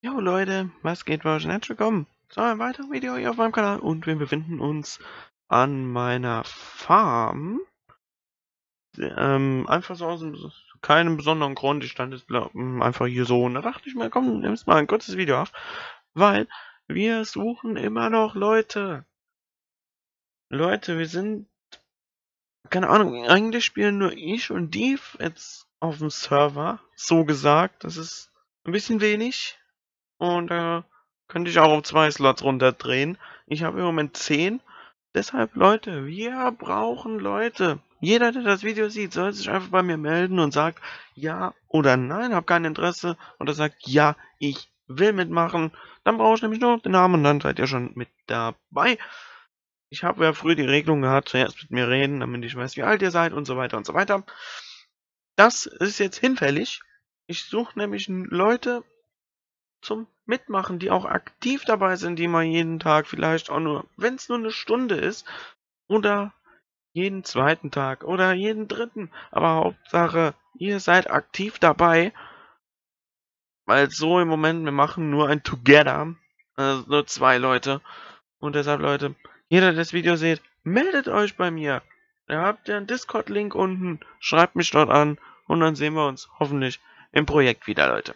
Jo Leute, was geht bei euch? Herzlich willkommen zu einem weiteren Video hier auf meinem Kanal und wir befinden uns an meiner Farm. Ähm, einfach so aus keinem besonderen Grund, ich stand jetzt einfach hier so und da dachte ich mir, komm, nimmst mal ein kurzes Video auf, weil wir suchen immer noch Leute. Leute, wir sind, keine Ahnung, eigentlich spielen nur ich und die jetzt auf dem Server, so gesagt, das ist ein bisschen wenig, und da äh, könnte ich auch auf zwei Slots runterdrehen. Ich habe im Moment zehn. Deshalb, Leute, wir brauchen Leute. Jeder, der das Video sieht, soll sich einfach bei mir melden und sagt ja oder nein, habe kein Interesse. Oder sagt ja, ich will mitmachen. Dann brauche ich nämlich nur den Namen und dann seid ihr schon mit dabei. Ich habe ja früher die Regelung gehabt, zuerst mit mir reden, damit ich weiß, wie alt ihr seid und so weiter und so weiter. Das ist jetzt hinfällig. Ich suche nämlich Leute, zum Mitmachen, die auch aktiv dabei sind, die mal jeden Tag vielleicht auch nur, wenn es nur eine Stunde ist, oder jeden zweiten Tag oder jeden dritten. Aber Hauptsache, ihr seid aktiv dabei. Weil so im Moment, wir machen nur ein Together. Also nur zwei Leute. Und deshalb, Leute, jeder, der das Video seht, meldet euch bei mir. Ihr habt ja einen Discord-Link unten. Schreibt mich dort an. Und dann sehen wir uns hoffentlich im Projekt wieder, Leute.